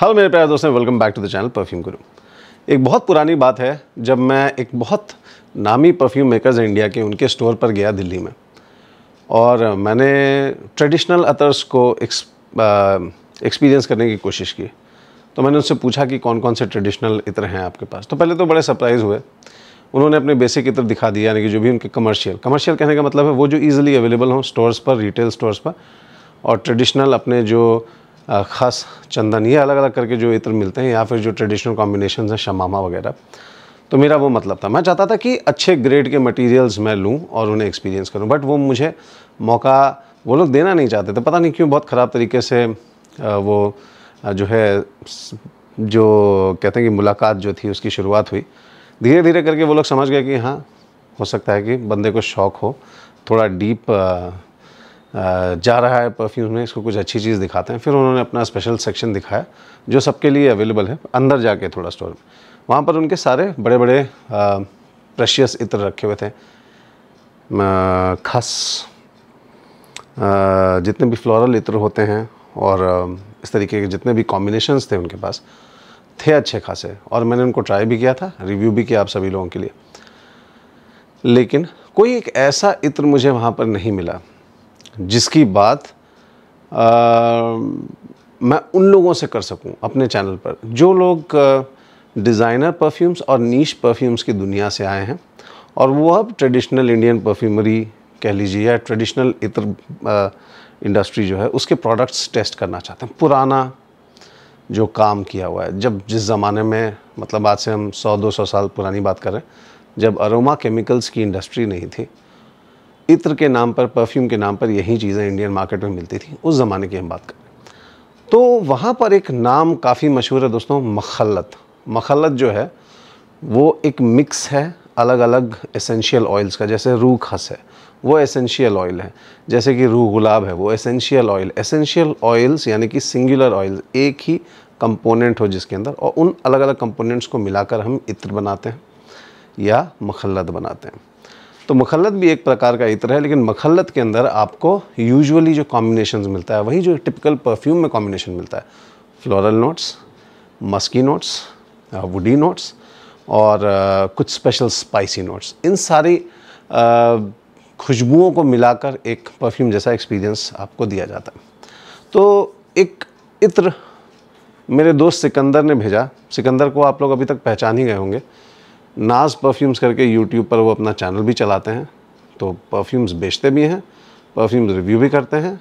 Hello मेरे प्यारे दोस्तों welcome back to the channel perfume guru एक बहुत पुरानी बात है जब मैं एक बहुत नामी परफ्यूम मेकर्स इंडिया के उनके स्टोर पर गया दिल्ली में और मैंने ट्रेडिशनल अतर्स को एक्सपीरियंस करने की कोशिश की तो मैंने उनसे पूछा कि कौन कौन से ट्रेडिशनल इतर हैं आपके पास तो पहले तो बड़े सरप्राइज़ हुए उन्होंने अपने बेसिक इतर दिखा दिया यानी कि जो भी उनके कमर्शियल कमर्शियल कहने का मतलब है वो जो ईज़िली अवेलेबल हों स्टोर्स पर रिटेल स्टोर्स पर और ट्रेडिशनल अपने जो ख़ास चंदन ये अलग अलग करके जो इत्र मिलते हैं या फिर जो ट्रेडिशनल कॉम्बिनेशन हैं शमामा वगैरह तो मेरा वो मतलब था मैं चाहता था कि अच्छे ग्रेड के मटेरियल्स मैं लूँ और उन्हें एक्सपीरियंस करूँ बट वो मुझे मौका वो लोग देना नहीं चाहते थे पता नहीं क्यों बहुत ख़राब तरीके से वो जो है जो कहते हैं कि मुलाकात जो थी उसकी शुरुआत हुई धीरे धीरे करके वो लोग समझ गए कि हाँ हो सकता है कि बंदे को शौक़ हो थोड़ा डीप जा रहा है परफ्यूम में इसको कुछ अच्छी चीज़ दिखाते हैं फिर उन्होंने अपना स्पेशल सेक्शन दिखाया जो सबके लिए अवेलेबल है अंदर जाके थोड़ा स्टोर में वहाँ पर उनके सारे बड़े बड़े प्रशियस इत्र रखे हुए थे खस जितने भी फ्लोरल इत्र होते हैं और इस तरीके के जितने भी कॉम्बिनेशनस थे उनके पास थे अच्छे खासे और मैंने उनको ट्राई भी किया था रिव्यू भी किया आप सभी लोगों के लिए लेकिन कोई एक ऐसा इत्र मुझे वहाँ पर नहीं मिला जिसकी बात आ, मैं उन लोगों से कर सकूं अपने चैनल पर जो लोग डिज़ाइनर परफ्यूम्स और नीच परफ्यूम्स की दुनिया से आए हैं और वो अब ट्रेडिशनल इंडियन परफ्यूमरी कह लीजिए या ट्रेडिशनल इतर इंडस्ट्री जो है उसके प्रोडक्ट्स टेस्ट करना चाहते हैं पुराना जो काम किया हुआ है जब जिस ज़माने में मतलब आज से हम 100-200 साल पुरानी बात कर रहे हैं जब अरोमा केमिकल्स की इंडस्ट्री नहीं थी इत्र के नाम पर परफ्यूम के नाम पर यही चीज़ें इंडियन मार्केट में मिलती थी उस ज़माने की हम बात करें तो वहाँ पर एक नाम काफ़ी मशहूर है दोस्तों मखलत मखलत जो है वो एक मिक्स है अलग अलग एसेंशियल ऑयल्स का जैसे रूह खस है वो एसेंशियल ऑयल है जैसे कि रूह गुलाब है वो एसेंशियल ऑयल एसेंशियल ऑयल्स यानी कि सिंगुलर ऑयल एक ही कंपोनेंट हो जिसके अंदर और उन अलग अलग कंपोनेंट्स को मिलाकर हम इत्र बनाते हैं या मखलत बनाते हैं तो मखलत भी एक प्रकार का इत्र है लेकिन मखलत के अंदर आपको यूजुअली जो कॉम्बिनेशन मिलता है वही जो टिपिकल परफ्यूम में कॉम्बिनेशन मिलता है floral notes musky notes woody notes और आ, uh, कुछ स्पेशल स्पाइसी नोट्स इन सारी uh, खुशबुओं को मिलाकर एक परफ्यूम जैसा एक्सपीरियंस आपको दिया जाता है तो एक इत्र मेरे दोस्त सिकंदर ने भेजा सिकंदर को आप लोग अभी तक पहचान ही गए होंगे नाज परफ्यूम्स करके यूट्यूब पर वो अपना चैनल भी चलाते हैं तो परफ्यूम्स बेचते भी हैं परफ्यूम्स रिव्यू भी करते हैं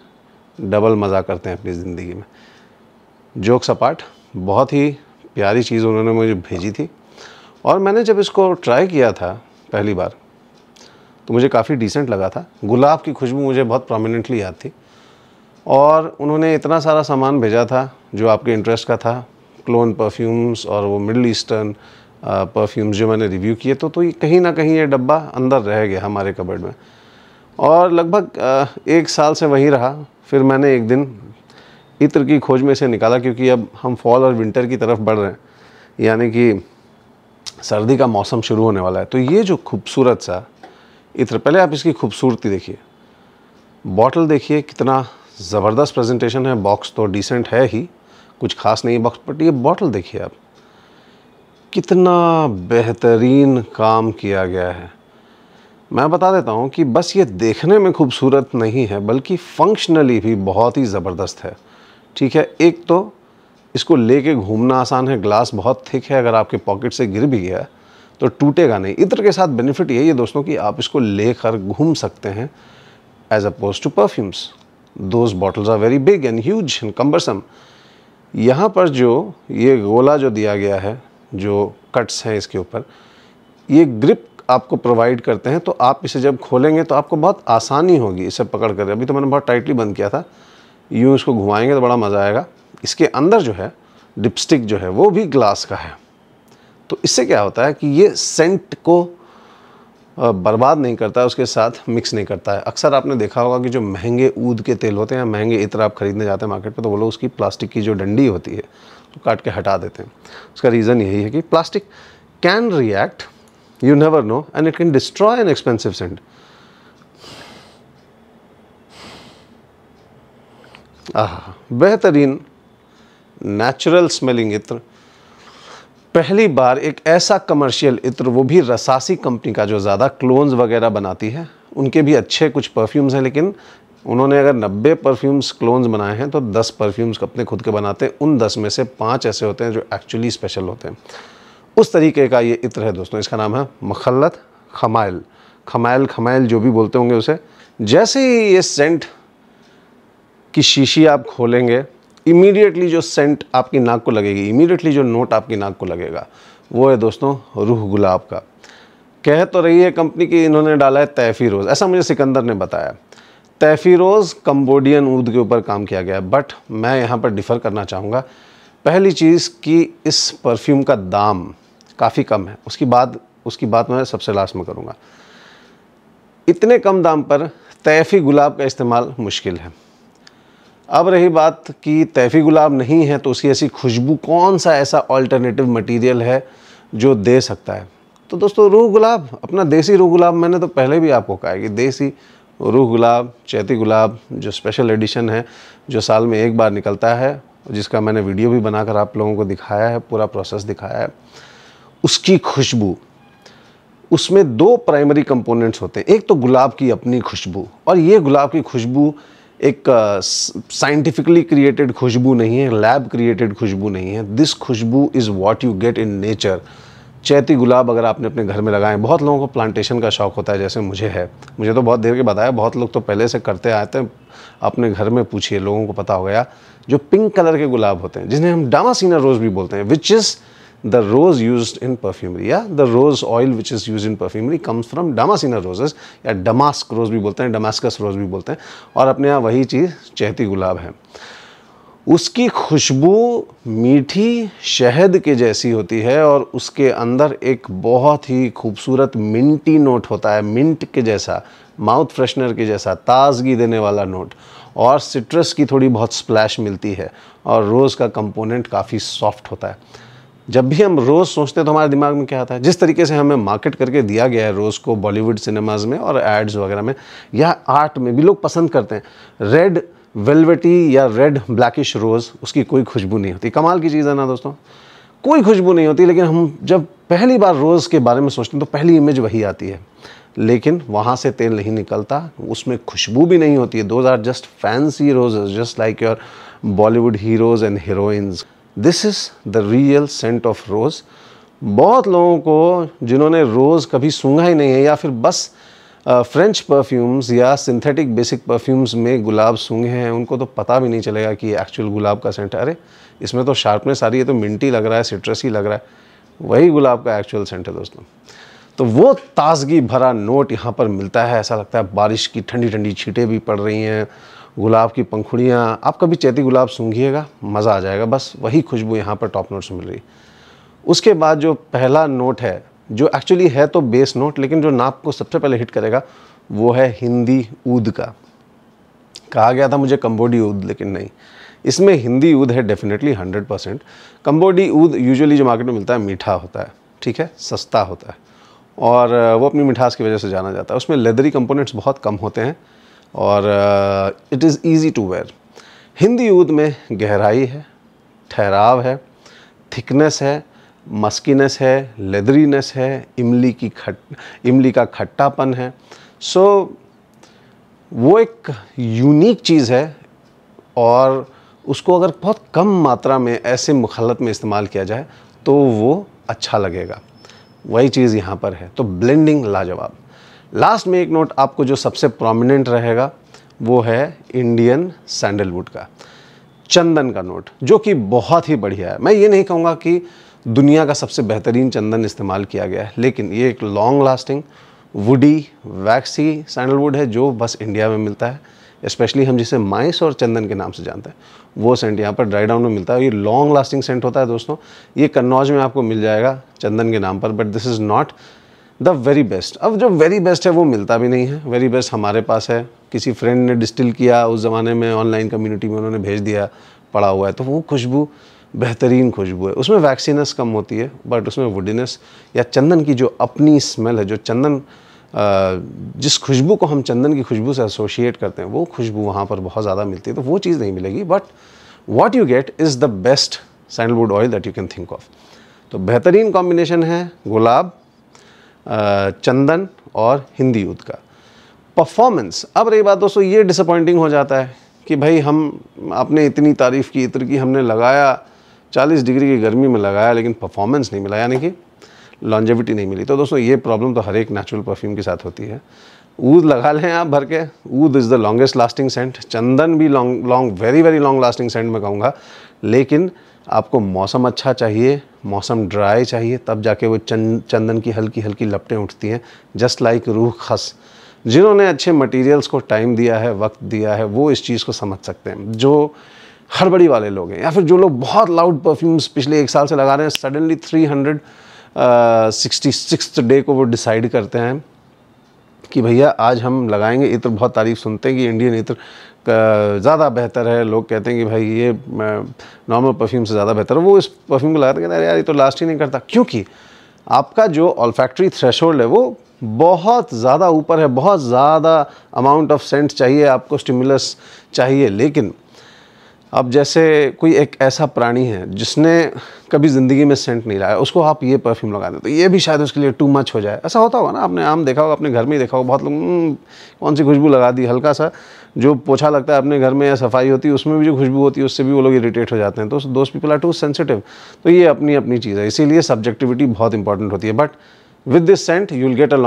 डबल मज़ा करते हैं अपनी ज़िंदगी में जोक्स अपार्ट बहुत ही प्यारी चीज़ उन्होंने मुझे भेजी थी और मैंने जब इसको ट्राई किया था पहली बार तो मुझे काफ़ी डिसेंट लगा था गुलाब की खुशबू मुझे बहुत प्रोमिनेंटली याद थी और उन्होंने इतना सारा सामान भेजा था जो आपके इंटरेस्ट का था क्लोन परफ्यूम्स और वो मिडल ईस्टर्न परफ्यूम्स जो मैंने रिव्यू किए तो तो ये कहीं ना कहीं ये डब्बा अंदर रह गया हमारे कबर्ड में और लगभग एक साल से वहीं रहा फिर मैंने एक दिन इत्र की खोज में से निकाला क्योंकि अब हम फॉल और विंटर की तरफ बढ़ रहे हैं यानी कि सर्दी का मौसम शुरू होने वाला है तो ये जो खूबसूरत सा इत्र पहले आप इसकी खूबसूरती देखिए बॉटल देखिए कितना ज़बरदस्त प्रेजेंटेशन है बॉक्स तो डिसेंट है ही कुछ खास नहीं बॉक्स बट ये बॉटल देखिए आप कितना बेहतरीन काम किया गया है मैं बता देता हूँ कि बस ये देखने में खूबसूरत नहीं है बल्कि फंक्शनली भी बहुत ही ज़बरदस्त है ठीक है एक तो इसको लेके घूमना आसान है ग्लास बहुत थिक है अगर आपके पॉकेट से गिर भी गया तो टूटेगा नहीं इत्र के साथ बेनिफिट यही है दोस्तों कि आप इसको लेकर घूम सकते हैं as opposed to perfumes those bottles are very big and huge and cumbersome यहाँ पर जो ये गोला जो दिया गया है जो कट्स हैं इसके ऊपर ये ग्रिप आपको प्रोवाइड करते हैं तो आप इसे जब खोलेंगे तो आपको बहुत आसानी होगी इसे पकड़ कर अभी तो मैंने बहुत टाइटली बंद किया था यूँ इसको घुमाएंगे तो बड़ा मज़ा आएगा इसके अंदर जो है डिपस्टिक जो है वो भी ग्लास का है तो इससे क्या होता है कि ये सेंट को बर्बाद नहीं करता है उसके साथ मिक्स नहीं करता है अक्सर आपने देखा होगा कि जो महंगे ऊद के तेल होते हैं महंगे इतर आप ख़रीदने जाते हैं मार्केट पर तो वो लोग उसकी प्लास्टिक की जो डंडी होती है उसको तो काट के हटा देते हैं उसका रीज़न यही है कि plastic can react you never know and it can destroy an expensive scent ah बेहतरीन नेचुरल स्मेलिंग इत्र पहली बार एक ऐसा कमर्शियल इत्र वो भी रसासी कंपनी का जो ज़्यादा क्लोन्स वगैरह बनाती है उनके भी अच्छे कुछ परफ्यूम्स हैं लेकिन उन्होंने अगर 90 परफ्यूम्स क्लोन्स बनाए हैं तो 10 परफ्यूम्स अपने खुद के बनाते हैं उन 10 में से पांच ऐसे होते हैं जो एक्चुअली स्पेशल होते हैं उस तरीके का ये इत्र है दोस्तों इसका नाम है मखलत खमाइल खमाइल खमाइल जो भी बोलते होंगे उसे जैसे ही ये सेंट की शीशी आप खोलेंगे इमीडिएटली जो सेंट आपकी नाक को लगेगी इमीडिएटली जो नोट आपकी नाक को लगेगा वो है दोस्तों रूह गुलाब का कह तो रही है कंपनी की इन्होंने डाला है तैफी रोज़ ऐसा मुझे सिकंदर ने बताया तैफीरोज़ कम्बोडियन ऊद के ऊपर काम किया गया बट मैं यहाँ पर डिफ़र करना चाहूँगा पहली चीज़ कि इस परफ्यूम का दाम काफ़ी कम है उसकी बात उसकी बात मैं सबसे लास्ट में करूँगा इतने कम दाम पर तैफ़ी गुलाब का इस्तेमाल मुश्किल है अब रही बात कि तैफ़ी गुलाब नहीं है तो उसकी ऐसी खुशबू कौन सा ऐसा ऑल्टरनेटिव मटेरियल है जो दे सकता है तो दोस्तों रूह गुलाब अपना देसी रूह गुलाब मैंने तो पहले भी आपको कहा है कि देसी रूह गुलाब चैती गुलाब जो स्पेशल एडिशन है जो साल में एक बार निकलता है जिसका मैंने वीडियो भी बनाकर आप लोगों को दिखाया है पूरा प्रोसेस दिखाया है उसकी खुशबू उसमें दो प्राइमरी कंपोनेंट्स होते हैं एक तो गुलाब की अपनी खुशबू और ये गुलाब की खुशबू एक साइंटिफिकली क्रिएटेड खुशबू नहीं है लैब क्रिएटेड खुशबू नहीं है दिस खुशबू is what you get in nature चैती गुलाब अगर आपने अपने घर में लगाएं बहुत लोगों को प्लांटेशन का शौक़ होता है जैसे मुझे है मुझे तो बहुत देर के बताया बहुत लोग तो पहले से करते आते हैं अपने घर में पूछिए लोगों को पता हो गया जो पिंक कलर के गुलाब होते हैं जिन्हें हम डामासीना रोज़ भी बोलते हैं which is the rose use in perfumery या the rose oil which is use in perfumery comes from damascena roses या डमास्क रोज़ भी बोलते हैं डमास्कस रोज़ भी बोलते हैं और अपने यहाँ वही चीज़ चैती गुलाब है उसकी खुशबू मीठी शहद के जैसी होती है और उसके अंदर एक बहुत ही खूबसूरत मिंटी नोट होता है मिंट के जैसा माउथ फ्रेशनर के जैसा ताजगी देने वाला नोट और सिट्रस की थोड़ी बहुत स्प्लैश मिलती है और रोज़ का कंपोनेंट काफ़ी सॉफ्ट होता है जब भी हम रोज़ सोचते हैं तो हमारे दिमाग में क्या आता है जिस तरीके से हमें मार्केट करके दिया गया है रोज़ को बॉलीवुड सिनेमाज़ में और एड्स वगैरह में या आर्ट में भी लोग पसंद करते हैं रेड वेलवेटी या रेड ब्लैकिश रोज़ उसकी कोई खुशबू नहीं होती कमाल की चीज़ है ना दोस्तों कोई खुशबू नहीं होती लेकिन हम जब पहली बार रोज़ के बारे में सोचते हैं तो पहली इमेज वही आती है लेकिन वहाँ से तेल नहीं निकलता उसमें खुशबू भी नहीं होती है those are just fancy roses just like your Bollywood heroes and heroines this is the real scent of rose बहुत लोगों को जिन्होंने रोज़ कभी सूंघा ही नहीं है या फिर बस फ्रेंच परफ्यूम्स या सिंथेटिक बेसिक परफ्यूम्स में गुलाब सूंघे हैं उनको तो पता भी नहीं चलेगा कि एक्चुअल गुलाब का सेंट अरे इसमें तो शार्पनेस आ रही है तो मिंटी लग रहा है सिट्रस ही लग रहा है वही गुलाब का एक्चुअल सेंट है दोस्तों तो वो ताजगी भरा नोट यहाँ पर मिलता है ऐसा लगता है बारिश की ठंडी ठंडी छीटें भी पड़ रही हैं गुलाब की पंखुड़ियाँ आप कभी चैती गुलाब सूंघिएगा मज़ा आ जाएगा बस वही खुशबू यहाँ पर टॉप नोट्स मिल रही है उसके बाद जो पहला नोट है जो एक्चुअली है तो बेस नोट लेकिन जो नाप को सबसे पहले हिट करेगा वो है हिंदी ऊद का कहा गया था मुझे कम्बोडी ऊद लेकिन नहीं इसमें हिंदी ऊद है डेफिनेटली 100 परसेंट कम्बोडी ऊद यूजली जो मार्केट में मिलता है मीठा होता है ठीक है सस्ता होता है और वो अपनी मिठास की वजह से जाना जाता है उसमें लेदरी कंपोनेंट्स बहुत कम होते हैं और it is easy to wear Hindi ऊद में गहराई है ठहराव है थिकनेस है मस्कीनेस है लेदरीनेस है इमली की खट इमली का खट्टापन है सो so, वो एक यूनिक चीज़ है और उसको अगर बहुत कम मात्रा में ऐसे मुखलत में इस्तेमाल किया जाए तो वो अच्छा लगेगा वही चीज़ यहाँ पर है तो ब्लेंडिंग लाजवाब लास्ट में एक नोट आपको जो सबसे प्रोमिनेंट रहेगा वो है इंडियन सैंडलवुड का चंदन का नोट जो कि बहुत ही बढ़िया है मैं ये नहीं कहूँगा कि दुनिया का सबसे बेहतरीन चंदन इस्तेमाल किया गया है लेकिन ये एक long lasting woody waxy sandalwood है जो बस इंडिया में मिलता है स्पेशली हम जिसे माइस और चंदन के नाम से जानते हैं वो सेंट यहाँ पर ड्राई डाउन में मिलता है ये लॉन्ग लास्टिंग सेंट होता है दोस्तों ये कन्नौज में आपको मिल जाएगा चंदन के नाम पर but this is not the very best अब जो वेरी बेस्ट है वो मिलता भी नहीं है वेरी बेस्ट हमारे पास है किसी फ्रेंड ने डिस्टिल किया उस ज़माने में ऑनलाइन कम्युनिटी में उन्होंने भेज दिया पड़ा हुआ है तो वो खुशबू बेहतरीन खुशबू है उसमें वैक्सीनेस कम होती है बट उसमें वुडिनस या चंदन की जो अपनी स्मेल है जो चंदन जिस खुशबू को हम चंदन की खुशबू से एसोशिएट करते हैं वो खुशबू वहाँ पर बहुत ज़्यादा मिलती है तो वो चीज़ नहीं मिलेगी but what you get is the best sandalwood oil that you can think of तो बेहतरीन कॉम्बिनेशन है गुलाब चंदन और हिंदी यूथ का परफॉर्मेंस अब रही बात दोस्तों ये डिसअपॉइंटिंग हो जाता है कि भाई हम आपने इतनी तारीफ़ की इत्र की हमने लगाया 40 डिग्री की गर्मी में लगाया लेकिन परफॉर्मेंस नहीं मिला यानी कि लॉन्जेविटी नहीं मिली तो दोस्तों ये प्रॉब्लम तो हर एक नेचुरल परफ्यूम के साथ होती है ऊद लगा लें आप भर के ऊद is the longest lasting scent चंदन भी long long very very long lasting scent मैं कहूँगा लेकिन आपको मौसम अच्छा चाहिए मौसम ड्राई चाहिए तब जाके वो चंद चंदन की हल्की हल्की लपटें उठती हैं जस्ट लाइक रूह खस जिन्होंने अच्छे मटेरियल्स को टाइम दिया है वक्त दिया है वो इस चीज़ को समझ सकते हैं जो हड़बड़ी वाले लोग हैं या फिर जो लोग बहुत लाउड परफ्यूम्स पिछले एक साल से लगा रहे हैं suddenly three hundred sixty six day को वो डिसाइड करते हैं कि भैया आज हम लगाएंगे इत्र तो बहुत तारीफ सुनते हैं कि इंडियन इत्र तो, uh, ज़्यादा बेहतर है लोग कहते हैं कि भाई ये नॉर्मल uh, परफ्यूम से ज़्यादा बेहतर है वो इस परफ्यूम को लगाते कहते हैं यार ये तो लास्ट ही नहीं करता क्योंकि आपका जो ऑलफैक्ट्री थ्रेश है वो बहुत ज़्यादा ऊपर है बहुत ज़्यादा अमाउंट ऑफ सेंट चाहिए आपको स्टिमुलस चाहिए लेकिन अब जैसे कोई एक ऐसा प्राणी है जिसने कभी ज़िंदगी में सेंट नहीं लाया उसको आप ये परफ्यूम लगा दें तो ये भी शायद उसके लिए टू मच हो जाए ऐसा होता होगा ना आपने आम देखा होगा अपने घर में ही देखा होगा बहुत लोग हम्म, कौन सी खुशबू लगा दी हल्का सा जो पोछा लगता है अपने घर में या सफाई होती है उसमें भी जो खुशबू होती है उससे भी वो लोग इरीटेट हो जाते हैं तो दोस्त पीपल आर टू सेंसिटिव तो ये अपनी अपनी चीज़ है इसीलिए सब्जेक्टिविटी बहुत इंपॉर्टेंट होती है but with this scent you will get a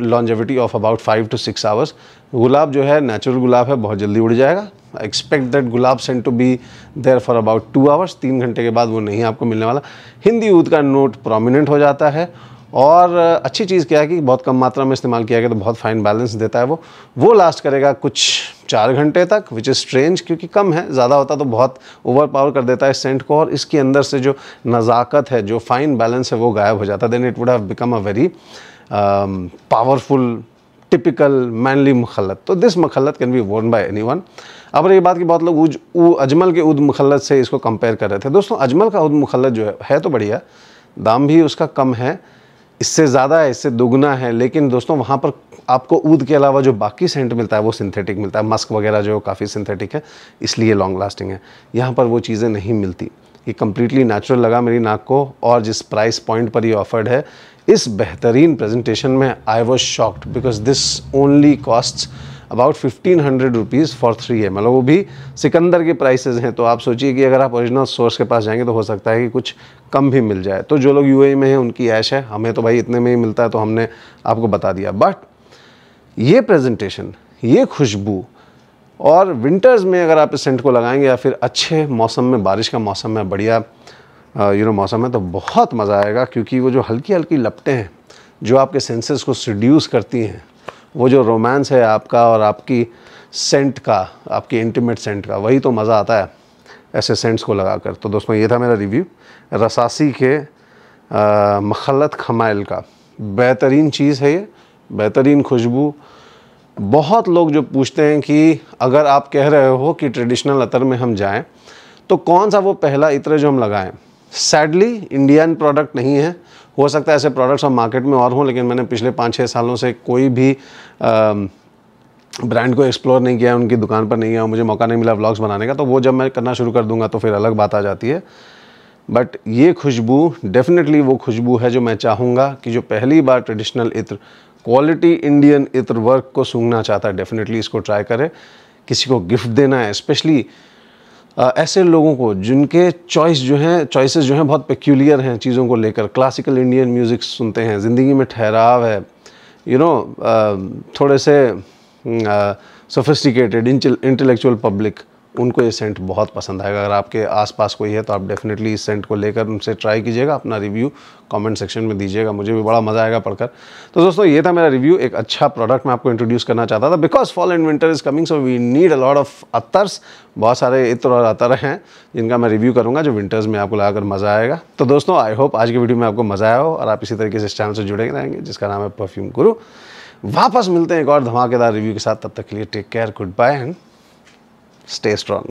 longevity of about five to six hours गुलाब जो है नेचुरल गुलाब है बहुत जल्दी उड़ जाएगा एक्सपेक्ट दैट गुलाब scent to be there for about two hours तीन घंटे के बाद वो नहीं आपको मिलने वाला हिंदी ऊद का नोट प्रोमिनेंट हो जाता है और अच्छी चीज़ क्या है कि बहुत कम मात्रा में इस्तेमाल किया गया तो बहुत फाइन बैलेंस देता है वो वो लास्ट करेगा कुछ चार घंटे तक विच इज़ स्ट्रेंज क्योंकि कम है ज़्यादा होता तो बहुत ओवर पावर कर देता है इस सेंट को और इसके अंदर से जो नज़ाकत है जो फाइन बैलेंस है वो गायब हो जाता है then it would have become a very powerful typical manly मखलत तो दिस मखलत can be worn by anyone अब ये बात की बहुत लोग उज अजमल के उद मखलत से इसको कंपेयर कर रहे थे दोस्तों अजमल का उद मखलत जो है है तो बढ़िया दाम भी उसका कम है इससे ज़्यादा है इससे दोगुना है लेकिन दोस्तों वहाँ पर आपको ऊद के अलावा जो बाकी सेंट मिलता है वो सिंथेटिक मिलता है मस्क वगैरह जो काफ़ी सिंथेटिक है इसलिए लॉन्ग लास्टिंग है यहाँ पर वो चीज़ें नहीं मिलती ये कम्प्लीटली नेचुरल लगा मेरी नाक को और जिस प्राइस पॉइंट पर ये ऑफर्ड है इस बेहतरीन प्रेजेंटेशन में I was shocked because this only costs about fifteen hundred rupees for three है मतलब वो भी सिकंदर के प्राइसेज हैं तो आप सोचिए कि अगर आप ओरिजिनल सोर्स के पास जाएंगे तो हो सकता है कि कुछ कम भी मिल जाए तो जो लोग यू e में हैं उनकी ऐश है हमें तो भाई इतने में ही मिलता है तो हमने आपको बता दिया बट ये प्रेजेंटेशन ये खुशबू और विंटर्स में अगर आप इस सेंट को लगाएंगे या फिर अच्छे मौसम में बारिश का मौसम है बढ़िया यू नो मौसम है तो बहुत मज़ा आएगा क्योंकि वो जो हल्की हल्की लपटें हैं जो आपके सेंसेस को सड्यूस करती हैं वो जो रोमांस है आपका और आपकी सेंट का आपकी इंटीमेट सेंट का वही तो मज़ा आता है ऐसे सेंट्स को लगा कर तो दोस्तों ये था मेरा रिव्यू रसासी के मखलत खमाइल का बेहतरीन चीज़ है ये बेहतरीन खुशबू बहुत लोग जो पूछते हैं कि अगर आप कह रहे हो कि ट्रेडिशनल अतर में हम जाएं तो कौन सा वो पहला इत्र जो हम लगाएं सैडली इंडियन प्रोडक्ट नहीं है हो सकता है ऐसे प्रोडक्ट्स अब मार्केट में और हों लेकिन मैंने पिछले पाँच छः सालों से कोई भी ब्रांड को एक्सप्लोर नहीं किया उनकी दुकान पर नहीं गया मुझे मौका नहीं मिला व्लॉग्स बनाने का तो वो जब मैं करना शुरू कर दूंगा तो फिर अलग बात आ जाती है बट ये खुशबू डेफिनेटली वो खुशबू है जो मैं चाहूँगा कि जो पहली बार ट्रेडिशनल इत्र क्वालिटी इंडियन इत्र वर्क को सूंघना चाहता है डेफिनेटली इसको ट्राई करें किसी को गिफ्ट देना है स्पेशली ऐसे लोगों को जिनके चॉइस जो हैं चॉइसेस जो हैं बहुत पेक्यूलियर हैं चीज़ों को लेकर क्लासिकल इंडियन म्यूज़िक सुनते हैं ज़िंदगी में ठहराव है यू you नो know, थोड़े से सोफिस्टिकेटेड इंटेलेक्चुअल पब्लिक उनको ये सेंट बहुत पसंद आएगा अगर आपके आसपास कोई है तो आप डेफिनेटली इस सेंट को लेकर उनसे ट्राई कीजिएगा अपना रिव्यू कमेंट सेक्शन में दीजिएगा मुझे भी बड़ा मज़ा आएगा पढ़कर तो दोस्तों ये था मेरा रिव्यू एक अच्छा प्रोडक्ट मैं आपको इंट्रोड्यूस करना चाहता था because fall and winter is coming so we need a lot of अतर्स बहुत सारे इत्र और अतर हैं जिनका मैं रिव्यू करूँगा जो विंटर्स में आपको लगाकर मज़ा आएगा तो दोस्तों आई होप आज की वीडियो में आपको मज़ा आया हो और आप इसी तरीके से इस चैनल से जुड़े रहेंगे जिसका नाम है परफ्यूम गुरु वापस मिलते हैं एक और धमाकेदार रिव्यू के साथ तब तक के लिए take care good bye and Stay strong.